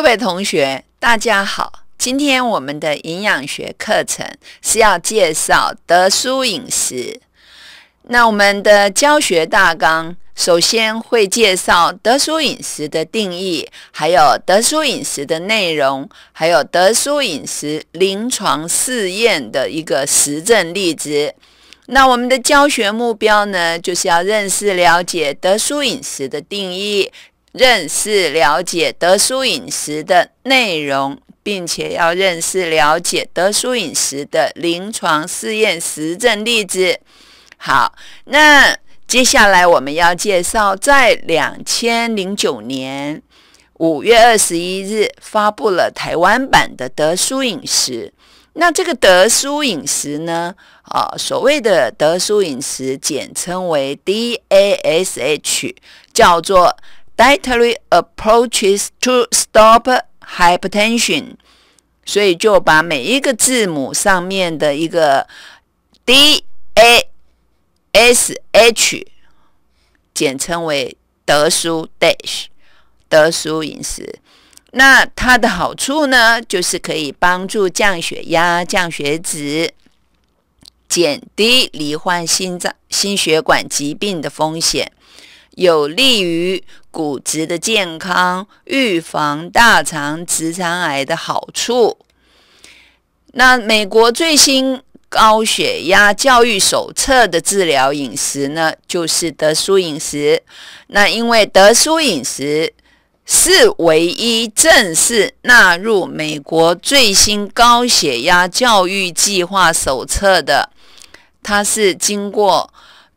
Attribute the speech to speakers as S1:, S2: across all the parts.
S1: 各位同学，大家好。今天我们的营养学课程是要介绍德苏饮食。那我们的教学大纲首先会介绍德苏饮食的定义，还有德苏饮食的内容，还有德苏饮食临床试验的一个实证例子。那我们的教学目标呢，就是要认识了解德苏饮食的定义。认识了解德舒饮食的内容，并且要认识了解德舒饮食的临床试验实证例子。好，那接下来我们要介绍，在两千零九年五月二十一日发布了台湾版的德舒饮食。那这个德舒饮食呢？啊，所谓的德舒饮食，简称为 DASH，叫做。Dietary approaches to stop hypertension，所以就把每一个字母上面的一个 D A S H 简称为德苏 Dash 德苏饮食。那它的好处呢，就是可以帮助降血压、降血脂，减低罹患心脏心血管疾病的风险。有利于骨质的健康，预防大肠、直肠癌的好处。那美国最新高血压教育手册的治疗饮食呢，就是德舒饮食。那因为德舒饮食是唯一正式纳入美国最新高血压教育计划手册的，它是经过。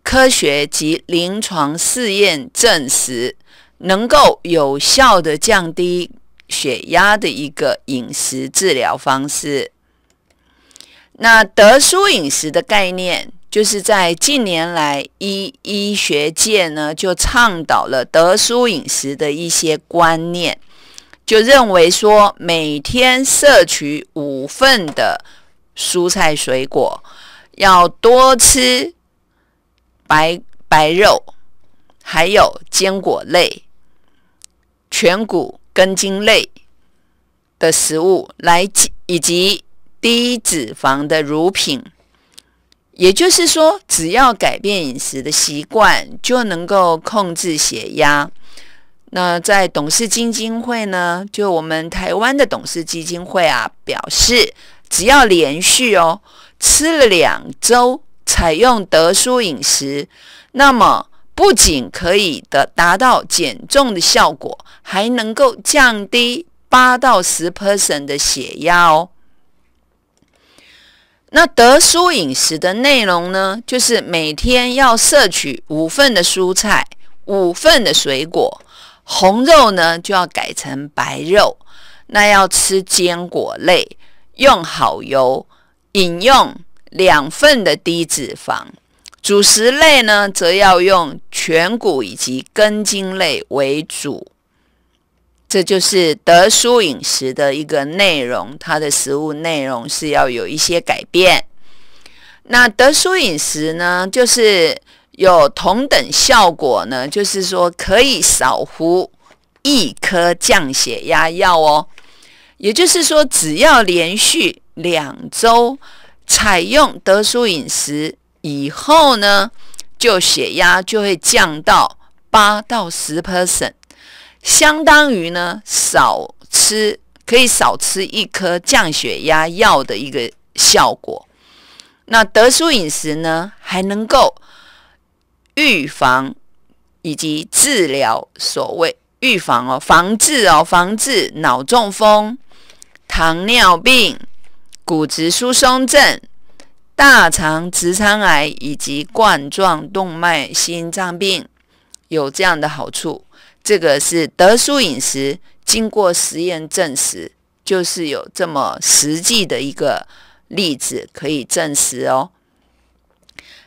S1: 科学及临床试验证实，能够有效的降低血压的一个饮食治疗方式。那德舒饮食的概念，就是在近年来医医学界呢就倡导了德舒饮食的一些观念，就认为说每天摄取五份的蔬菜水果，要多吃。白白肉，还有坚果类、全谷根茎类的食物，来及以及低脂肪的乳品。也就是说，只要改变饮食的习惯，就能够控制血压。那在董事基金会呢？就我们台湾的董事基金会啊，表示只要连续哦吃了两周。采用德蔬饮食，那么不仅可以得达到减重的效果，还能够降低八到十 percent 的血压哦。那德蔬饮食的内容呢，就是每天要摄取五份的蔬菜、五份的水果，红肉呢就要改成白肉，那要吃坚果类，用好油，饮用。两份的低脂肪，主食类呢，则要用全谷以及根茎类为主。这就是德叔饮食的一个内容，它的食物内容是要有一些改变。那德叔饮食呢，就是有同等效果呢，就是说可以少服一颗降血压药哦。也就是说，只要连续两周。采用德叔饮食以后呢，就血压就会降到八到十 percent，相当于呢少吃可以少吃一颗降血压药的一个效果。那德叔饮食呢，还能够预防以及治疗所谓预防哦、防治哦、防治脑中风、糖尿病。骨质疏松症、大肠直肠癌以及冠状动脉心脏病有这样的好处，这个是德蔬饮食经过实验证实，就是有这么实际的一个例子可以证实哦。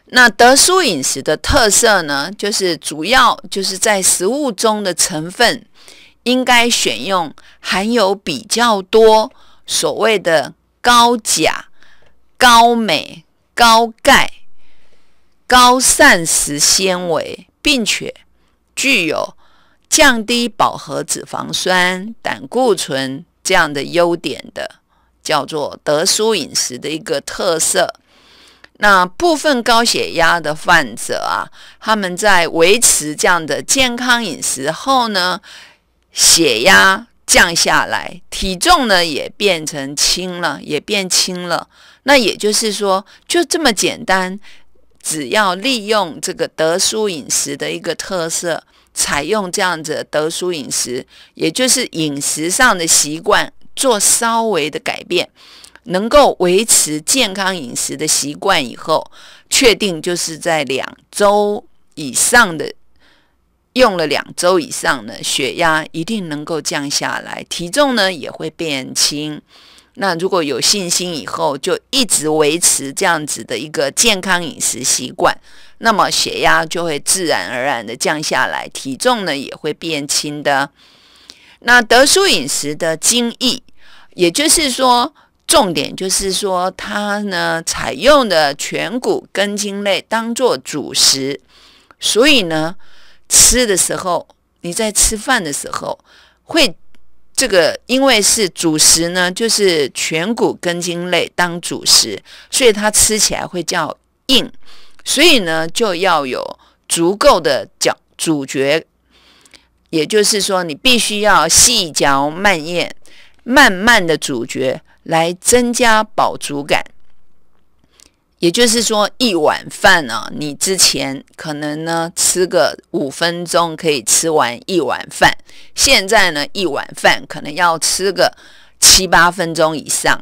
S1: 那德蔬饮食的特色呢，就是主要就是在食物中的成分应该选用含有比较多所谓的。高钾、高镁、高钙、高膳食纤维，并且具有降低饱和脂肪酸、胆固醇这样的优点的，叫做德苏饮食的一个特色。那部分高血压的患者啊，他们在维持这样的健康饮食后呢，血压。降下来，体重呢也变成轻了，也变轻了。那也就是说，就这么简单，只要利用这个德叔饮食的一个特色，采用这样子德叔饮食，也就是饮食上的习惯做稍微的改变，能够维持健康饮食的习惯以后，确定就是在两周以上的。用了两周以上呢，血压一定能够降下来，体重呢也会变轻。那如果有信心，以后就一直维持这样子的一个健康饮食习惯，那么血压就会自然而然的降下来，体重呢也会变轻的。那德叔饮食的精义，也就是说，重点就是说，它呢采用的全谷根茎类当做主食，所以呢。吃的时候，你在吃饭的时候会，这个因为是主食呢，就是全谷根茎类当主食，所以它吃起来会较硬，所以呢就要有足够的嚼咀嚼，也就是说你必须要细嚼慢咽，慢慢的咀嚼来增加饱足感。也就是说，一碗饭呢，你之前可能呢吃个五分钟可以吃完一碗饭，现在呢一碗饭可能要吃个七八分钟以上。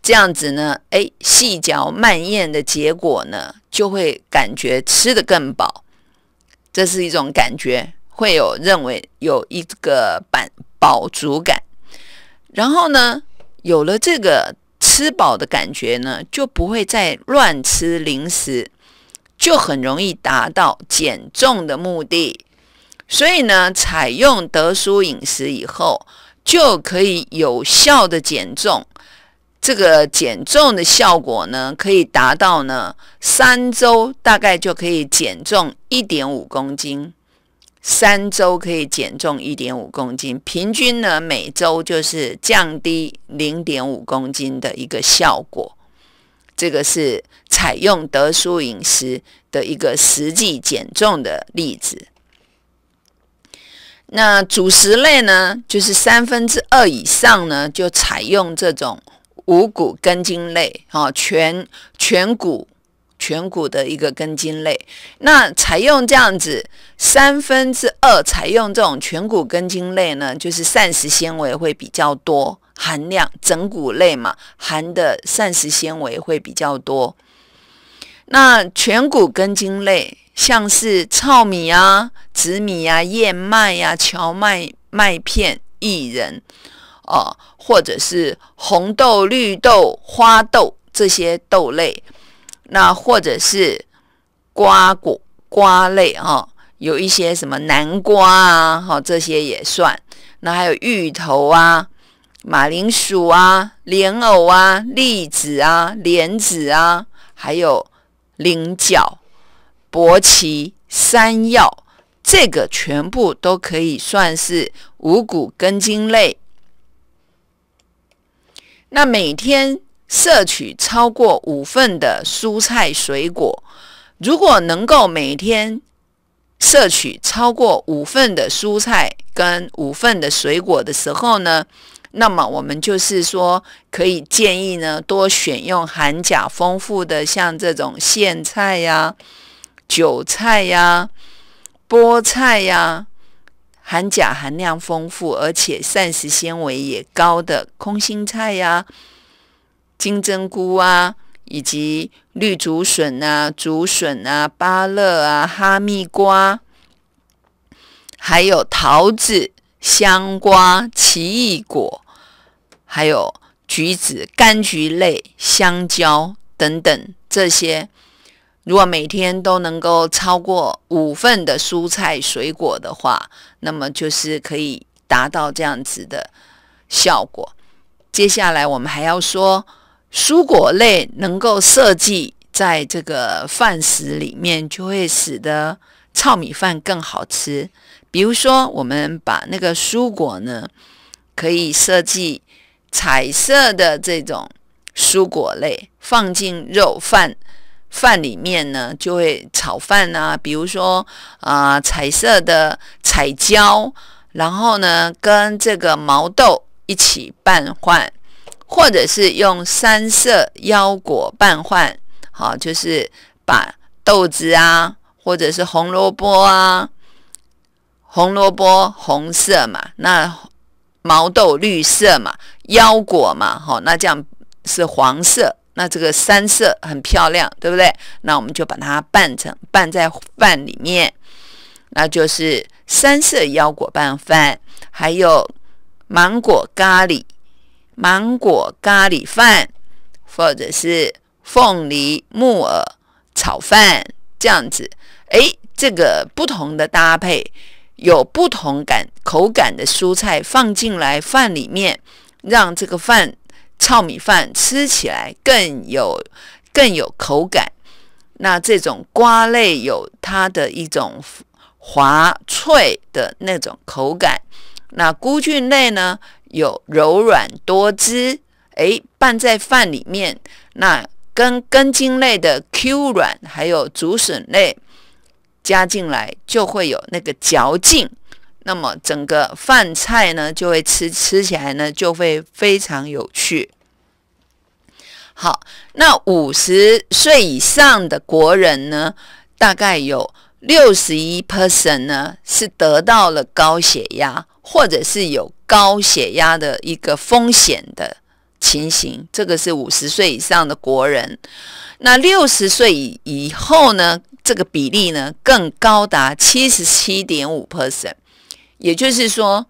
S1: 这样子呢，哎，细嚼慢咽的结果呢，就会感觉吃得更饱，这是一种感觉，会有认为有一个饱饱足感。然后呢，有了这个。吃饱的感觉呢，就不会再乱吃零食，就很容易达到减重的目的。所以呢，采用德叔饮食以后，就可以有效的减重。这个减重的效果呢，可以达到呢，三周大概就可以减重一点五公斤。三周可以减重一点五公斤，平均呢每周就是降低零点五公斤的一个效果。这个是采用德叔饮食的一个实际减重的例子。那主食类呢，就是三分之二以上呢，就采用这种五谷根茎类，哈，全全谷。全谷的一个根茎类，那采用这样子三分之二，采用这种全谷根茎类呢，就是膳食纤维会比较多，含量整谷类嘛，含的膳食纤维会比较多。那全谷根茎类，像是糙米啊、紫米呀、燕麦呀、荞麦麦片、薏仁哦，或者是红豆、绿豆、花豆这些豆类。那或者是瓜果瓜类哈，有一些什么南瓜啊，哈这些也算。那还有芋头啊、马铃薯啊、莲藕啊、栗子啊、莲子啊，还有菱角、薄荠、山药，这个全部都可以算是五谷根茎类。那每天。摄取超过五份的蔬菜水果，如果能够每天摄取超过五份的蔬菜跟五份的水果的时候呢，那么我们就是说可以建议呢，多选用含钾丰富的，像这种苋菜呀、韭菜呀、菠菜呀，含钾含量丰富，而且膳食纤维也高的空心菜呀。金针菇啊，以及绿竹笋啊、竹笋啊、芭乐啊、哈密瓜，还有桃子、香瓜、奇异果，还有橘子、柑橘类、香蕉等等这些，如果每天都能够超过五份的蔬菜水果的话，那么就是可以达到这样子的效果。接下来我们还要说。蔬果类能够设计在这个饭食里面，就会使得炒米饭更好吃。比如说，我们把那个蔬果呢，可以设计彩色的这种蔬果类放进肉饭饭里面呢，就会炒饭啊。比如说啊，彩色的彩椒，然后呢，跟这个毛豆一起拌饭。或者是用三色腰果拌饭，好，就是把豆子啊，或者是红萝卜啊，红萝卜红色嘛，那毛豆绿色嘛，腰果嘛，好，那这样是黄色，那这个三色很漂亮，对不对？那我们就把它拌成拌在饭里面，那就是三色腰果拌饭，还有芒果咖喱。芒果咖喱饭，或者是凤梨木耳炒饭这样子，诶，这个不同的搭配，有不同感口感的蔬菜放进来饭里面，让这个饭炒米饭吃起来更有更有口感。那这种瓜类有它的一种滑脆的那种口感，那菇菌类呢？有柔软多汁，诶，拌在饭里面，那跟根茎类的 Q 软，还有竹笋类加进来，就会有那个嚼劲。那么整个饭菜呢，就会吃吃起来呢，就会非常有趣。好，那五十岁以上的国人呢，大概有六十一 percent 呢，是得到了高血压，或者是有。高血压的一个风险的情形，这个是五十岁以上的国人。那六十岁以以后呢，这个比例呢更高达七十七点五 percent，也就是说，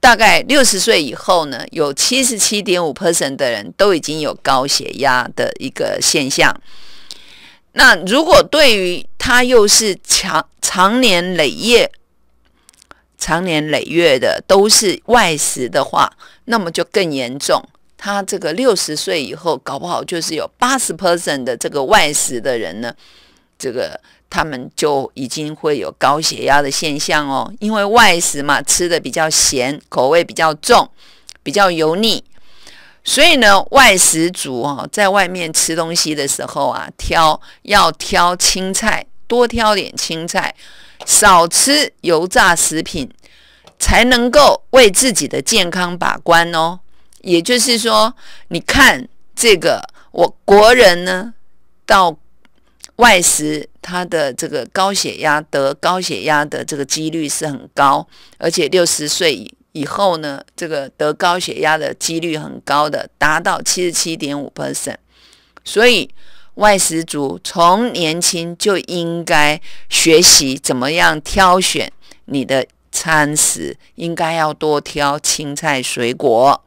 S1: 大概六十岁以后呢，有七十七点五 percent 的人都已经有高血压的一个现象。那如果对于他又是长长年累月，常年累月的都是外食的话，那么就更严重。他这个六十岁以后，搞不好就是有八十 percent 的这个外食的人呢，这个他们就已经会有高血压的现象哦。因为外食嘛，吃的比较咸，口味比较重，比较油腻，所以呢，外食族啊，在外面吃东西的时候啊，挑要挑青菜，多挑点青菜。少吃油炸食品，才能够为自己的健康把关哦。也就是说，你看这个我国人呢，到外食，他的这个高血压得高血压的这个几率是很高，而且六十岁以以后呢，这个得高血压的几率很高的，达到七十七点五 percent。所以外食族从年轻就应该学习怎么样挑选你的餐食，应该要多挑青菜、水果，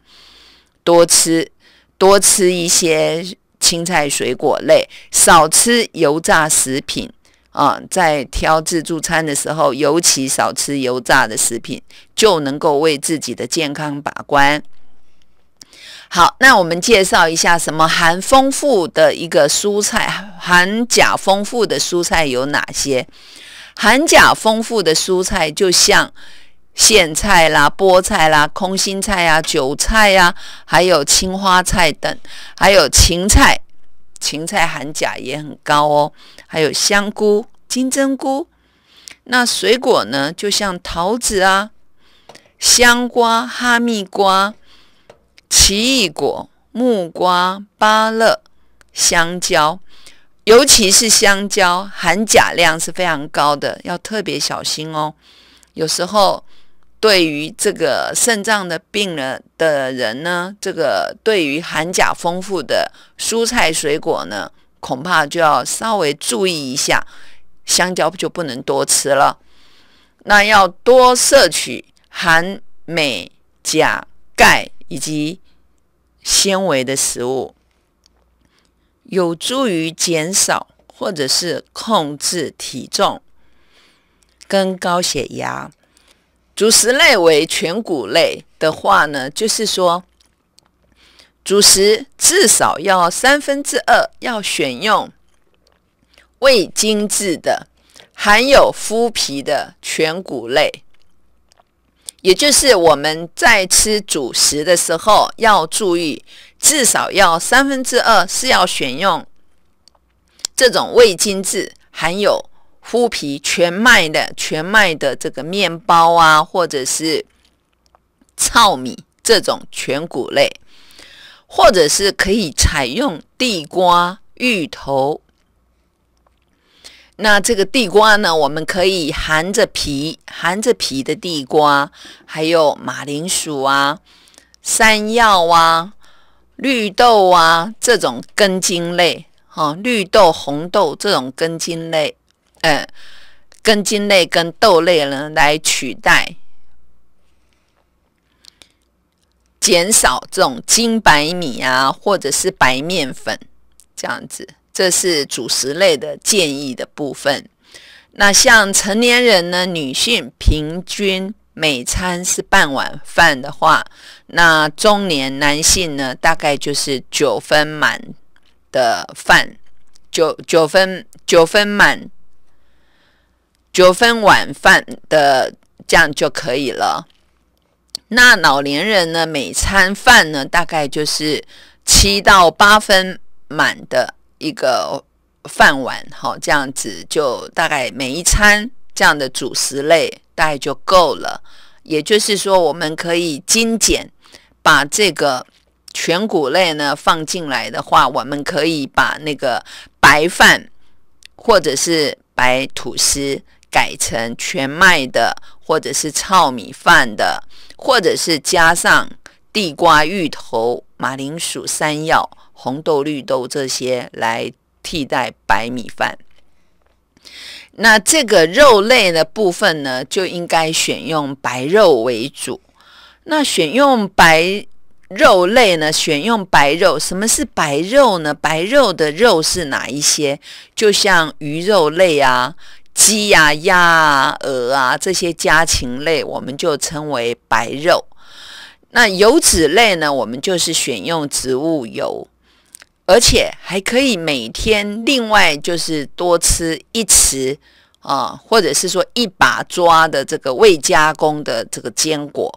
S1: 多吃多吃一些青菜、水果类，少吃油炸食品啊。在挑自助餐的时候，尤其少吃油炸的食品，就能够为自己的健康把关。好，那我们介绍一下什么含丰富的一个蔬菜，含钾丰富的蔬菜有哪些？含钾丰富的蔬菜就像苋菜啦、菠菜啦、空心菜啊、韭菜啊，还有青花菜等，还有芹菜，芹菜含钾也很高哦。还有香菇、金针菇。那水果呢？就像桃子啊、香瓜、哈密瓜。奇异果、木瓜、芭乐、香蕉，尤其是香蕉，含钾量是非常高的，要特别小心哦。有时候，对于这个肾脏的病人的人呢，这个对于含钾丰富的蔬菜水果呢，恐怕就要稍微注意一下，香蕉就不能多吃了。那要多摄取含镁、钾、钙。以及纤维的食物，有助于减少或者是控制体重跟高血压。主食类为全谷类的话呢，就是说主食至少要三分之二要选用未精制的、含有麸皮的全谷类。也就是我们在吃主食的时候要注意，至少要三分之二是要选用这种味精制、含有麸皮全麦的全麦的这个面包啊，或者是糙米这种全谷类，或者是可以采用地瓜、芋头。那这个地瓜呢？我们可以含着皮、含着皮的地瓜，还有马铃薯啊、山药啊、绿豆啊这种根茎类，哈，绿豆、红豆这种根茎类，呃，根茎类跟豆类呢来取代，减少这种精白米啊，或者是白面粉这样子。这是主食类的建议的部分。那像成年人呢，女性平均每餐是半碗饭的话，那中年男性呢，大概就是九分满的饭，九九分九分满，九分晚饭的这样就可以了。那老年人呢，每餐饭呢，大概就是七到八分满的。一个饭碗，好，这样子就大概每一餐这样的主食类大概就够了。也就是说，我们可以精简，把这个全谷类呢放进来的话，我们可以把那个白饭或者是白吐司改成全麦的，或者是糙米饭的，或者是加上地瓜、芋头、马铃薯、山药。红豆、绿豆这些来替代白米饭。那这个肉类的部分呢，就应该选用白肉为主。那选用白肉类呢？选用白肉，什么是白肉呢？白肉的肉是哪一些？就像鱼肉类啊、鸡啊、鸭啊、鹅啊这些家禽类，我们就称为白肉。那油脂类呢，我们就是选用植物油。而且还可以每天另外就是多吃一匙啊，或者是说一把抓的这个未加工的这个坚果。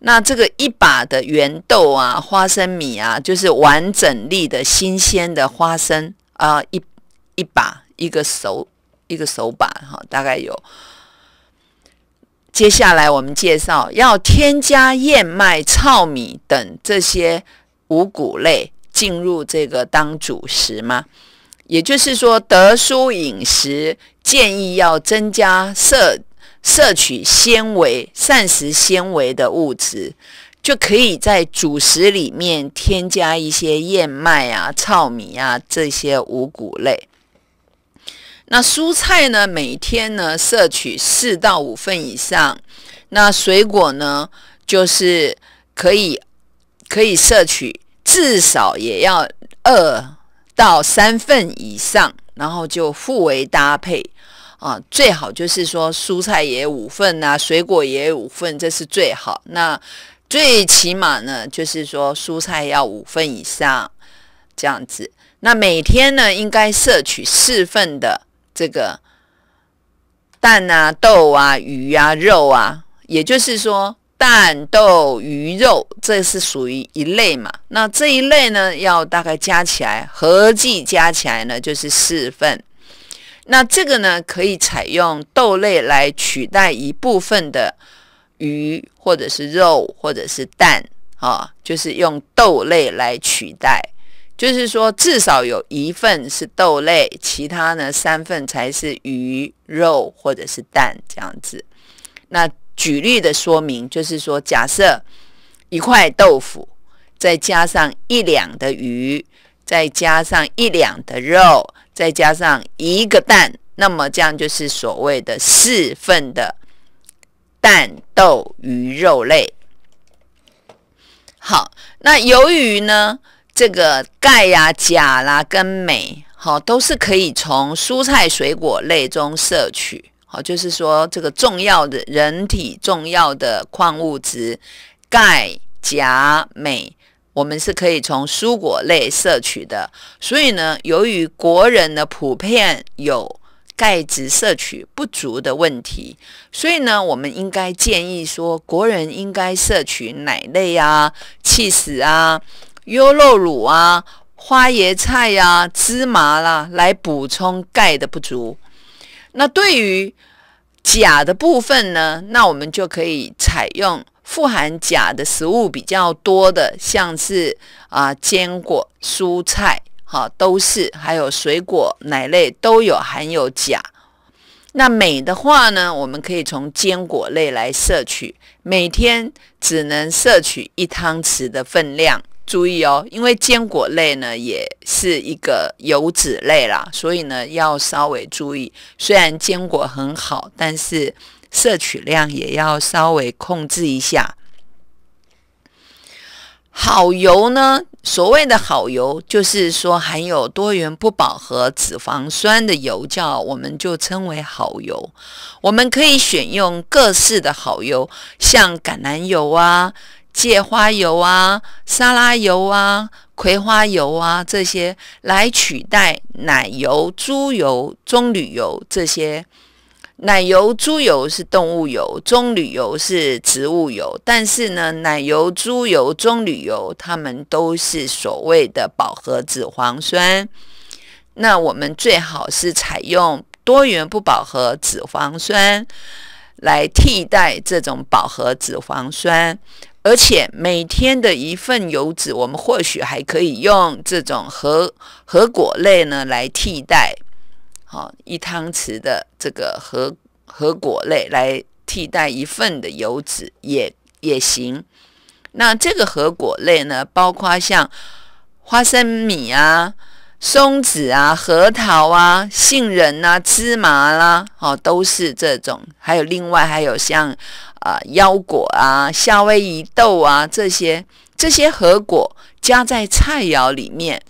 S1: 那这个一把的圆豆啊、花生米啊，就是完整粒的新鲜的花生啊，一一把一个手一个手把哈，大概有。接下来我们介绍要添加燕麦、糙米等这些五谷类。进入这个当主食吗？也就是说，德叔饮食建议要增加摄摄取纤维、膳食纤维的物质，就可以在主食里面添加一些燕麦啊、糙米啊这些五谷类。那蔬菜呢，每天呢摄取四到五份以上。那水果呢，就是可以可以摄取。至少也要二到三份以上，然后就互为搭配啊，最好就是说蔬菜也五份啊，水果也五份，这是最好。那最起码呢，就是说蔬菜要五份以上这样子。那每天呢，应该摄取四份的这个蛋啊、豆啊、鱼啊、肉啊，也就是说。蛋、豆、鱼、肉，这是属于一类嘛？那这一类呢，要大概加起来，合计加起来呢，就是四份。那这个呢，可以采用豆类来取代一部分的鱼，或者是肉，或者是蛋，啊，就是用豆类来取代，就是说至少有一份是豆类，其他呢三份才是鱼、肉或者是蛋这样子。那举例的说明，就是说，假设一块豆腐，再加上一两的鱼，再加上一两的肉，再加上一个蛋，那么这样就是所谓的四份的蛋、豆、鱼、肉类。好，那由于呢，这个钙啊、钾啦跟镁，好，都是可以从蔬菜水果类中摄取。就是说，这个重要的人体重要的矿物质钙、钾、镁，我们是可以从蔬果类摄取的。所以呢，由于国人的普遍有钙质摄取不足的问题，所以呢，我们应该建议说，国人应该摄取奶类啊、气死啊、优酪乳啊、花椰菜呀、芝麻啦，来补充钙的不足。那对于钾的部分呢，那我们就可以采用富含钾的食物比较多的，像是啊坚果、蔬菜，哈，都是，还有水果、奶类都有含有钾。那镁的话呢，我们可以从坚果类来摄取，每天只能摄取一汤匙的分量。注意哦，因为坚果类呢也是一个油脂类啦，所以呢要稍微注意。虽然坚果很好，但是摄取量也要稍微控制一下。好油呢，所谓的好油就是说含有多元不饱和脂肪酸的油，叫我们就称为好油。我们可以选用各式的好油，像橄榄油啊。芥花油啊、沙拉油啊、葵花油啊这些来取代奶油、猪油、棕榈油这些。奶油、猪油是动物油，棕榈油是植物油，但是呢，奶油、猪油、棕榈油它们都是所谓的饱和脂肪酸。那我们最好是采用多元不饱和脂肪酸来替代这种饱和脂肪酸。而且每天的一份油脂，我们或许还可以用这种核核果类呢来替代，好，一汤匙的这个核核果类来替代一份的油脂也也行。那这个核果类呢，包括像花生米啊。松子啊、核桃啊、杏仁啊、芝麻啦，哦，都是这种。还有另外还有像啊腰果啊、夏威夷豆啊这些，这些核果加在菜肴里面，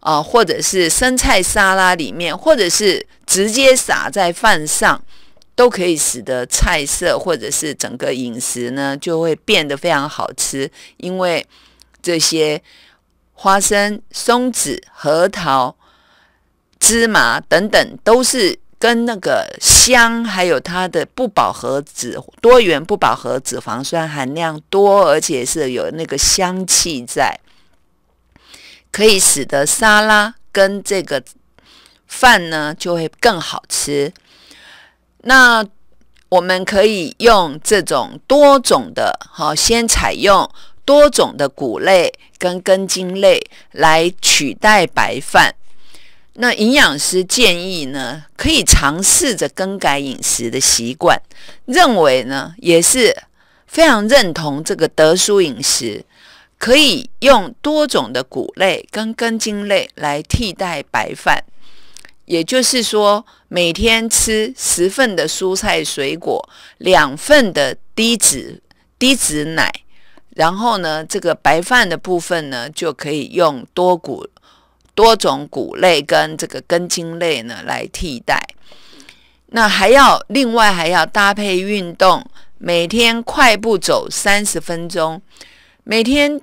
S1: 啊，或者是生菜沙拉里面，或者是直接撒在饭上，都可以使得菜色或者是整个饮食呢就会变得非常好吃，因为这些。花生、松子、核桃、芝麻等等，都是跟那个香，还有它的不饱和脂多元不饱和脂肪酸含量多，而且是有那个香气在，可以使得沙拉跟这个饭呢就会更好吃。那我们可以用这种多种的，好，先采用。多种的谷类跟根茎类来取代白饭。那营养师建议呢，可以尝试着更改饮食的习惯，认为呢也是非常认同这个德蔬饮食，可以用多种的谷类跟根茎类来替代白饭。也就是说，每天吃十份的蔬菜水果，两份的低脂低脂奶。然后呢，这个白饭的部分呢，就可以用多谷、多种谷类跟这个根茎类呢来替代。那还要另外还要搭配运动，每天快步走三十分钟，每天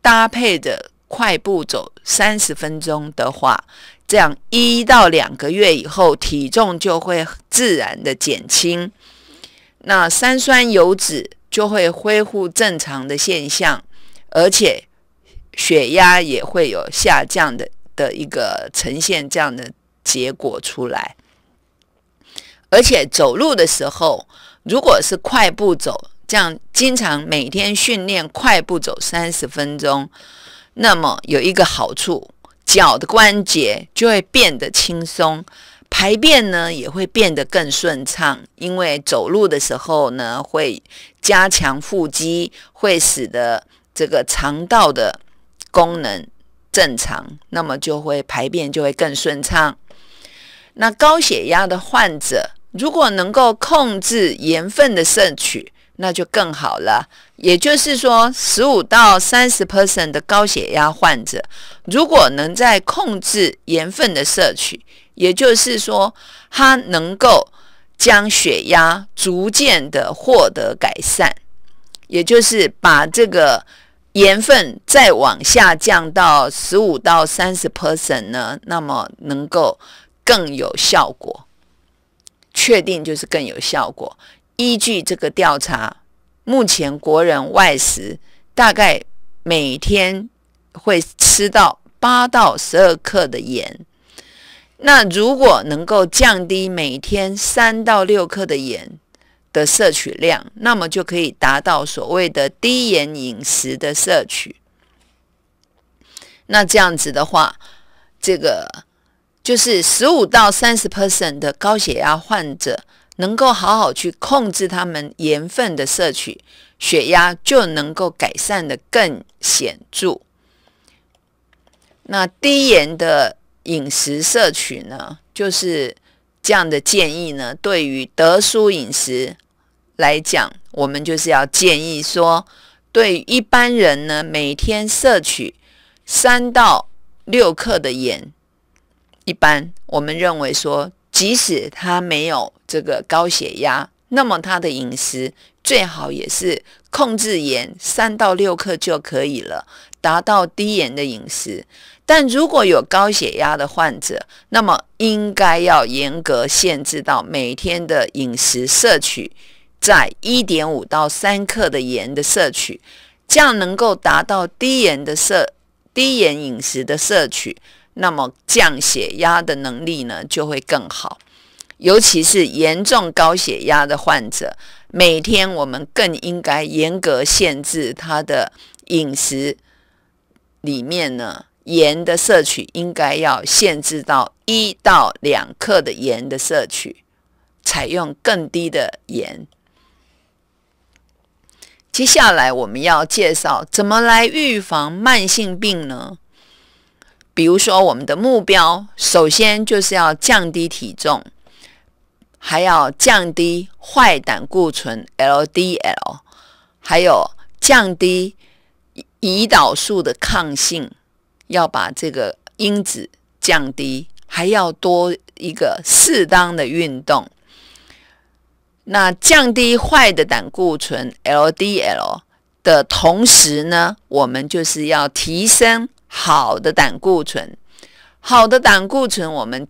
S1: 搭配着快步走三十分钟的话，这样一到两个月以后，体重就会自然的减轻。那三酸油脂。就会恢复正常的现象，而且血压也会有下降的的一个呈现这样的结果出来。而且走路的时候，如果是快步走，这样经常每天训练快步走三十分钟，那么有一个好处，脚的关节就会变得轻松。排便呢也会变得更顺畅，因为走路的时候呢会加强腹肌，会使得这个肠道的功能正常，那么就会排便就会更顺畅。那高血压的患者如果能够控制盐分的摄取，那就更好了。也就是说，十五到三十 percent 的高血压患者，如果能在控制盐分的摄取，也就是说，它能够将血压逐渐的获得改善，也就是把这个盐分再往下降到十五到三十 percent 呢，那么能够更有效果。确定就是更有效果。依据这个调查，目前国人外食大概每天会吃到八到十二克的盐。那如果能够降低每天三到六克的盐的摄取量，那么就可以达到所谓的低盐饮食的摄取。那这样子的话，这个就是十五到三十 percent 的高血压患者能够好好去控制他们盐分的摄取，血压就能够改善的更显著。那低盐的。饮食摄取呢，就是这样的建议呢。对于德叔饮食来讲，我们就是要建议说，对一般人呢，每天摄取三到六克的盐。一般我们认为说，即使他没有这个高血压，那么他的饮食最好也是控制盐三到六克就可以了，达到低盐的饮食。但如果有高血压的患者，那么应该要严格限制到每天的饮食摄取在一点五到三克的盐的摄取，这样能够达到低盐的摄低盐饮食的摄取，那么降血压的能力呢就会更好。尤其是严重高血压的患者，每天我们更应该严格限制他的饮食里面呢。盐的摄取应该要限制到一到两克的盐的摄取，采用更低的盐。接下来我们要介绍怎么来预防慢性病呢？比如说，我们的目标首先就是要降低体重，还要降低坏胆固醇 （LDL），还有降低胰岛素的抗性。要把这个因子降低，还要多一个适当的运动。那降低坏的胆固醇 （LDL） 的同时呢，我们就是要提升好的胆固醇。好的胆固醇，我们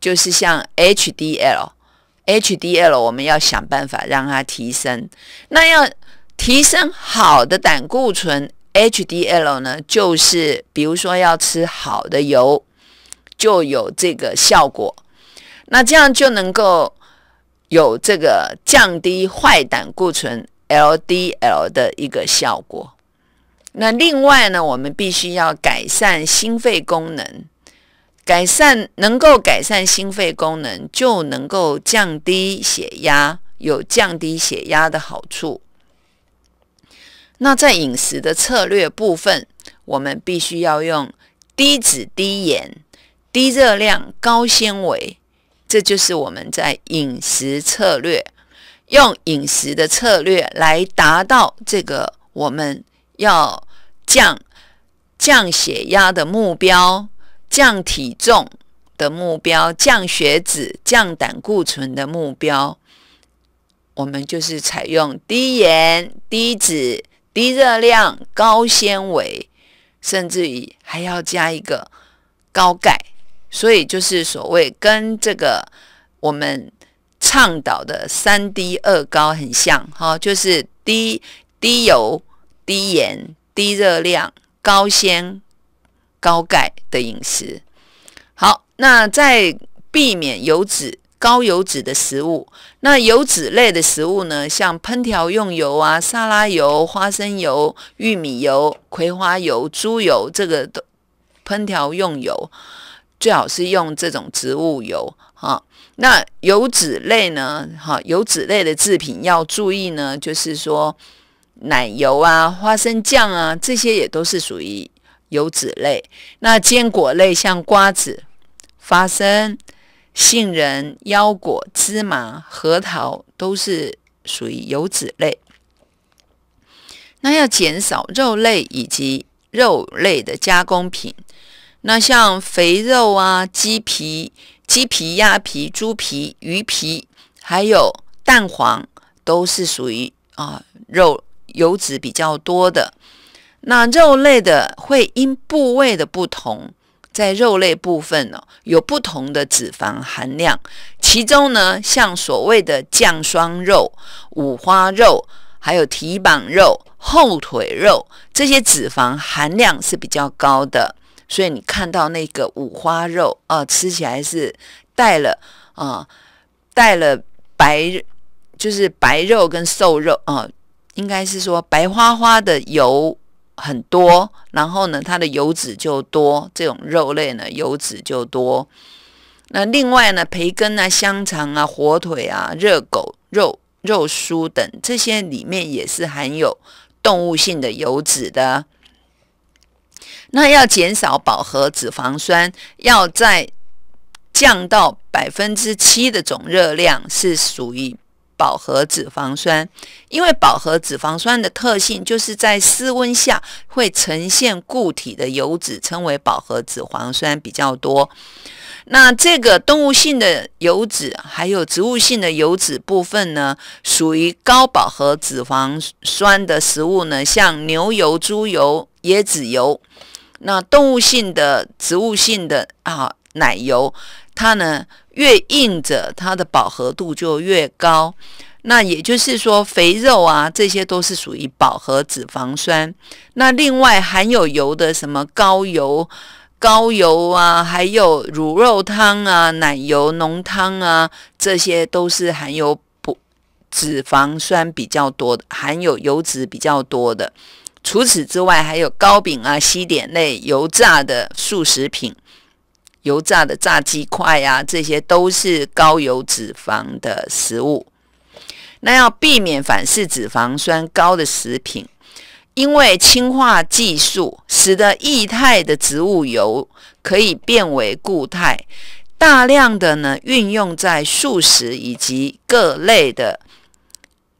S1: 就是像 HDL，HDL 我们要想办法让它提升。那要提升好的胆固醇。HDL 呢，就是比如说要吃好的油，就有这个效果。那这样就能够有这个降低坏胆固醇 LDL 的一个效果。那另外呢，我们必须要改善心肺功能，改善能够改善心肺功能，就能够降低血压，有降低血压的好处。那在饮食的策略部分，我们必须要用低脂、低盐、低热量、高纤维，这就是我们在饮食策略，用饮食的策略来达到这个我们要降降血压的目标、降体重的目标、降血脂、降胆固醇的目标，我们就是采用低盐、低脂。低热量、高纤维，甚至于还要加一个高钙，所以就是所谓跟这个我们倡导的“三低二高”很像，哈，就是低低油、低盐、低热量、高纤、高钙的饮食。好，那在避免油脂。高油脂的食物，那油脂类的食物呢？像烹调用油啊、沙拉油、花生油、玉米油、葵花油、猪油，这个都烹调用油最好是用这种植物油啊。那油脂类呢？哈，油脂类的制品要注意呢，就是说奶油啊、花生酱啊，这些也都是属于油脂类。那坚果类，像瓜子、花生。杏仁、腰果、芝麻、核桃都是属于油脂类。那要减少肉类以及肉类的加工品。那像肥肉啊、鸡皮、鸡皮、鸭皮、猪皮、鱼皮，还有蛋黄，都是属于啊肉油脂比较多的。那肉类的会因部位的不同。在肉类部分呢，有不同的脂肪含量，其中呢，像所谓的酱霜肉、五花肉、还有蹄膀肉、后腿肉，这些脂肪含量是比较高的。所以你看到那个五花肉啊，吃起来是带了啊，带了白，就是白肉跟瘦肉啊，应该是说白花花的油。很多，然后呢，它的油脂就多。这种肉类呢，油脂就多。那另外呢，培根啊、香肠啊、火腿啊、热狗、肉肉酥等这些里面也是含有动物性的油脂的。那要减少饱和脂肪酸，要在降到百分之七的总热量是属于。饱和脂肪酸，因为饱和脂肪酸的特性就是在室温下会呈现固体的油脂，称为饱和脂肪酸比较多。那这个动物性的油脂还有植物性的油脂部分呢，属于高饱和脂肪酸的食物呢，像牛油、猪油、椰子油，那动物性的、植物性的啊，奶油，它呢。越硬者，它的饱和度就越高。那也就是说，肥肉啊，这些都是属于饱和脂肪酸。那另外含有油的，什么高油、高油啊，还有乳肉汤啊、奶油浓汤啊，这些都是含有不脂肪酸比较多的，含有油脂比较多的。除此之外，还有糕饼啊、西点类、油炸的速食品。油炸的炸鸡块呀，这些都是高油脂肪的食物。那要避免反式脂肪酸高的食品，因为氢化技术使得液态的植物油可以变为固态，大量的呢运用在素食以及各类的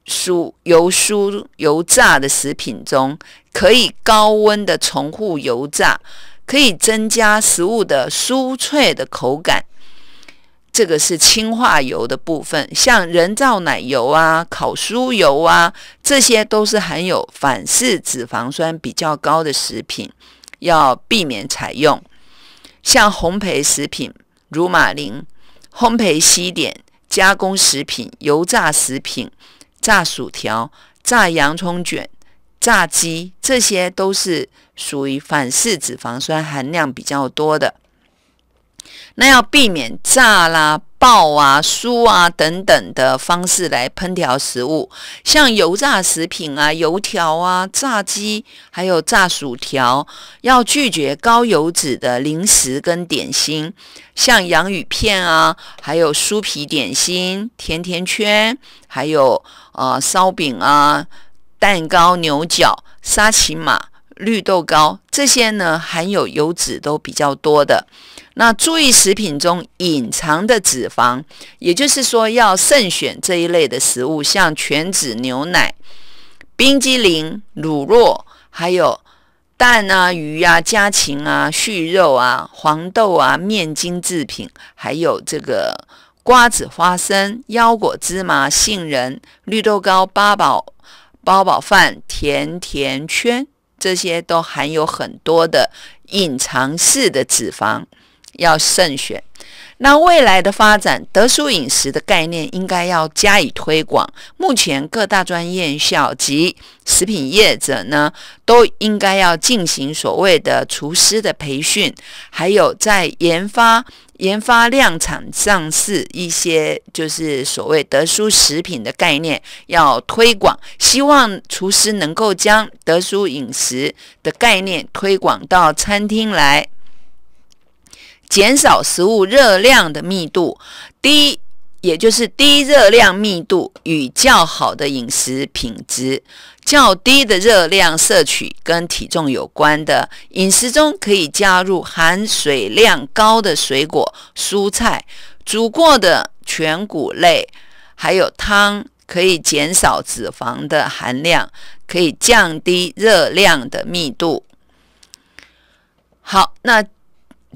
S1: 酥油酥油炸的食品中，可以高温的重复油炸。可以增加食物的酥脆的口感，这个是氢化油的部分。像人造奶油啊、烤酥油啊，这些都是含有反式脂肪酸比较高的食品，要避免采用。像烘焙食品，如马铃、烘焙西点、加工食品、油炸食品、炸薯条、炸洋葱卷。炸鸡这些都是属于反式脂肪酸含量比较多的，那要避免炸啦、爆啊、酥啊等等的方式来烹调食物，像油炸食品啊、油条啊、炸鸡，还有炸薯条，要拒绝高油脂的零食跟点心，像洋芋片啊，还有酥皮点心、甜甜圈，还有啊烧饼啊。蛋糕、牛角、沙琪玛、绿豆糕这些呢，含有油脂都比较多的。那注意食品中隐藏的脂肪，也就是说要慎选这一类的食物，像全脂牛奶、冰激凌、卤肉，还有蛋啊、鱼啊、家禽啊、畜肉啊、黄豆啊、面筋制品，还有这个瓜子、花生、腰果、芝麻、杏仁、绿豆糕、八宝。包包饭、甜甜圈这些都含有很多的隐藏式的脂肪，要慎选。那未来的发展，德苏饮食的概念应该要加以推广。目前各大专院校及食品业者呢，都应该要进行所谓的厨师的培训，还有在研发。研发、量产、上市，一些就是所谓德殊食品的概念要推广，希望厨师能够将德殊饮食的概念推广到餐厅来，减少食物热量的密度。第一。也就是低热量密度与较好的饮食品质、较低的热量摄取跟体重有关的饮食中，可以加入含水量高的水果、蔬菜、煮过的全谷类，还有汤，可以减少脂肪的含量，可以降低热量的密度。好，那。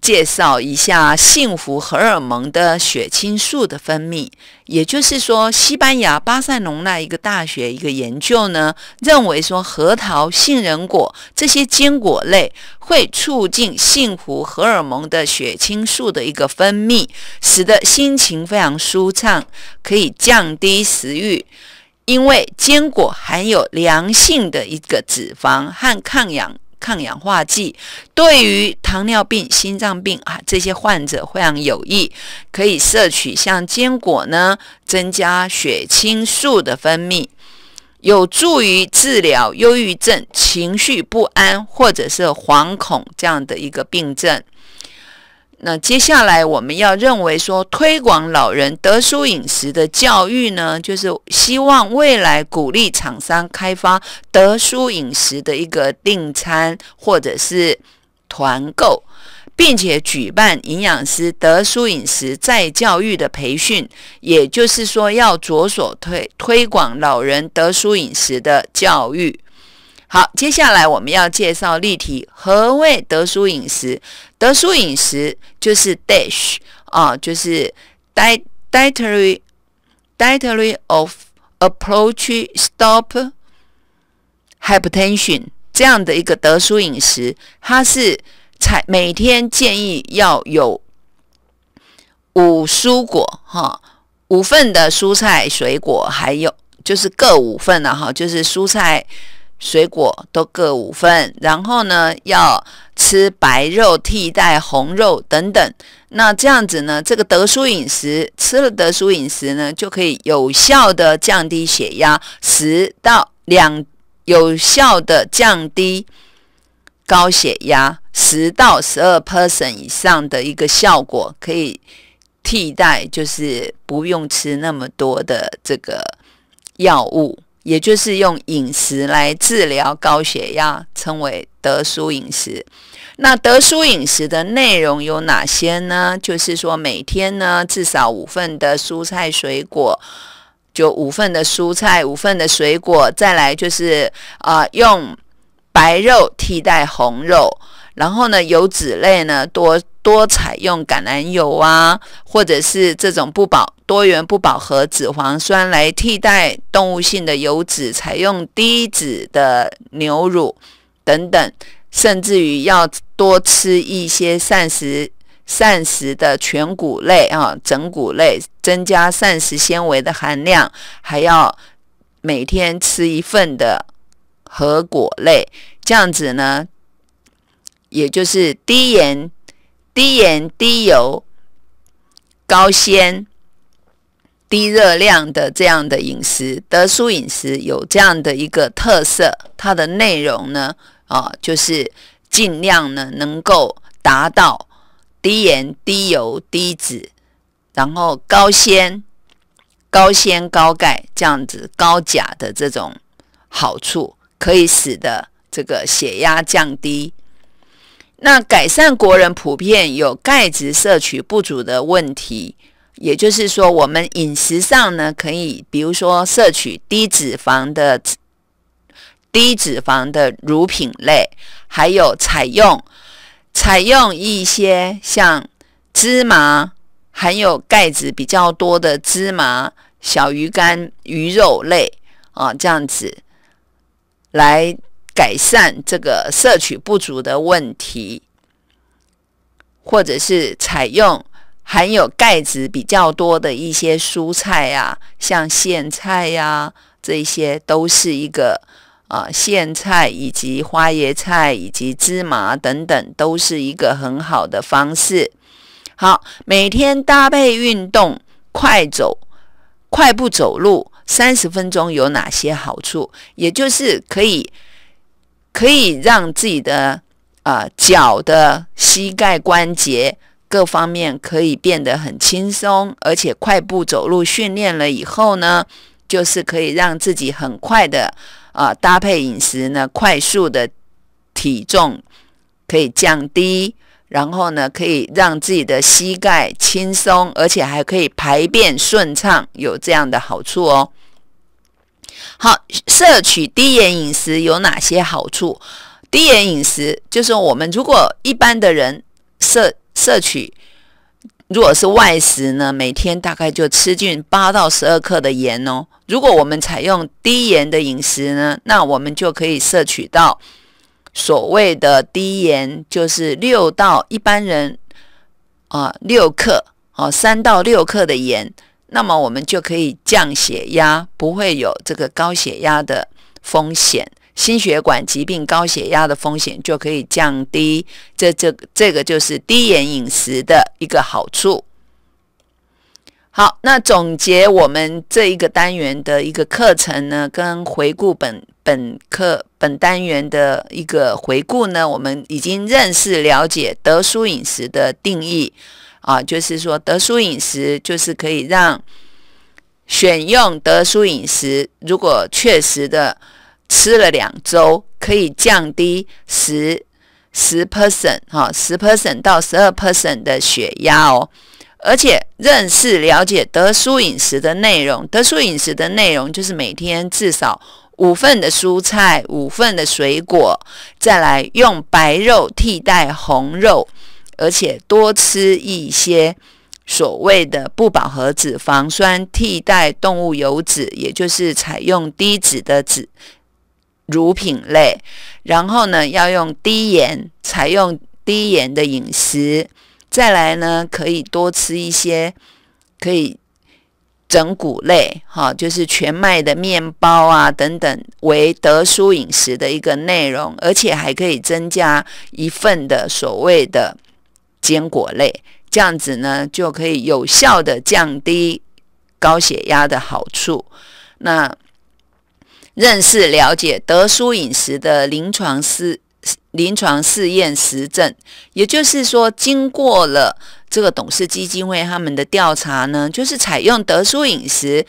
S1: 介绍一下幸福荷尔蒙的血清素的分泌，也就是说，西班牙巴塞隆那一个大学一个研究呢，认为说核桃、杏仁果这些坚果类会促进幸福荷尔蒙的血清素的一个分泌，使得心情非常舒畅，可以降低食欲，因为坚果含有良性的一个脂肪和抗氧抗氧化剂对于糖尿病、心脏病啊这些患者非常有益，可以摄取像坚果呢，增加血清素的分泌，有助于治疗忧郁症、情绪不安或者是惶恐这样的一个病症。那接下来我们要认为说，推广老人德舒饮食的教育呢，就是希望未来鼓励厂商开发德舒饮食的一个订餐或者是团购，并且举办营养师德舒饮食再教育的培训。也就是说，要着手推推广老人德舒饮食的教育。好，接下来我们要介绍例题。何谓德蔬饮食？德蔬饮食就是 d i s h 啊，就是 dietary dietary of approach stop hypertension 这样的一个德蔬饮食，它是采每天建议要有五蔬果哈，五份的蔬菜水果，还有就是各五份了哈，就是蔬菜。水果都各五份，然后呢，要吃白肉替代红肉等等。那这样子呢，这个德叔饮食吃了德叔饮食呢，就可以有效的降低血压十到两，有效的降低高血压十到十二 p e r s o n 以上的一个效果，可以替代就是不用吃那么多的这个药物。也就是用饮食来治疗高血压，称为德叔饮食。那德叔饮食的内容有哪些呢？就是说每天呢至少五份的蔬菜水果，就五份的蔬菜，五份的水果，再来就是呃用白肉替代红肉，然后呢油脂类呢多多采用橄榄油啊，或者是这种不饱。多元不饱和脂肪酸来替代动物性的油脂，采用低脂的牛乳等等，甚至于要多吃一些膳食膳食的全谷类啊、整谷类，增加膳食纤维的含量，还要每天吃一份的核果类。这样子呢，也就是低盐、低盐、低油、高纤。低热量的这样的饮食，德叔饮食有这样的一个特色，它的内容呢，啊，就是尽量呢能够达到低盐、低油、低脂，然后高纤、高纤、高钙这样子，高钾的这种好处，可以使得这个血压降低。那改善国人普遍有钙质摄取不足的问题。也就是说，我们饮食上呢，可以比如说摄取低脂肪的、低脂肪的乳品类，还有采用采用一些像芝麻含有钙质比较多的芝麻、小鱼干、鱼肉类啊这样子，来改善这个摄取不足的问题，或者是采用。含有钙质比较多的一些蔬菜呀，像苋菜呀，这些都是一个啊，苋菜以及花椰菜以及芝麻等等，都是一个很好的方式。好，每天搭配运动，快走、快步走路三十分钟有哪些好处？也就是可以可以让自己的啊脚的膝盖关节。各方面可以变得很轻松，而且快步走路训练了以后呢，就是可以让自己很快的啊搭配饮食呢，快速的体重可以降低，然后呢可以让自己的膝盖轻松，而且还可以排便顺畅，有这样的好处哦。好，摄取低盐饮食有哪些好处？低盐饮食就是我们如果一般的人摄摄取，如果是外食呢，每天大概就吃进八到十二克的盐哦。如果我们采用低盐的饮食呢，那我们就可以摄取到所谓的低盐，就是六到一般人啊六克哦，三到六克的盐，那么我们就可以降血压，不会有这个高血压的风险。心血管疾病、高血压的风险就可以降低，这这这个就是低盐饮食的一个好处。好，那总结我们这一个单元的一个课程呢，跟回顾本本课本单元的一个回顾呢，我们已经认识了解德叔饮食的定义啊，就是说德叔饮食就是可以让选用德叔饮食，如果确实的。吃了两周，可以降低十十 p e r s o n 哈，十 p e r s o n 到十二 p e r s o n 的血压哦。而且认识了解德蔬饮食的内容，德蔬饮食的内容就是每天至少五份的蔬菜，五份的水果，再来用白肉替代红肉，而且多吃一些所谓的不饱和脂肪酸替代动物油脂，也就是采用低脂的脂。乳品类，然后呢要用低盐，采用低盐的饮食，再来呢可以多吃一些可以整谷类，哈，就是全麦的面包啊等等，为德殊饮食的一个内容，而且还可以增加一份的所谓的坚果类，这样子呢就可以有效的降低高血压的好处，那。认识、了解德舒饮食的临床试临床试验实证，也就是说，经过了这个董事基金会他们的调查呢，就是采用德舒饮食，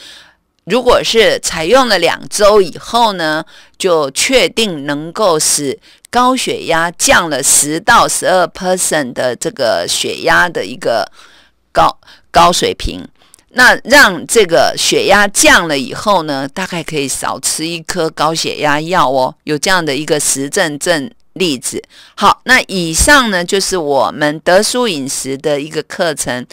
S1: 如果是采用了两周以后呢，就确定能够使高血压降了十到十二 percent 的这个血压的一个高高水平。那让这个血压降了以后呢，大概可以少吃一颗高血压药哦。有这样的一个实证证例子。好，那以上呢就是我们德舒饮食的一个课程。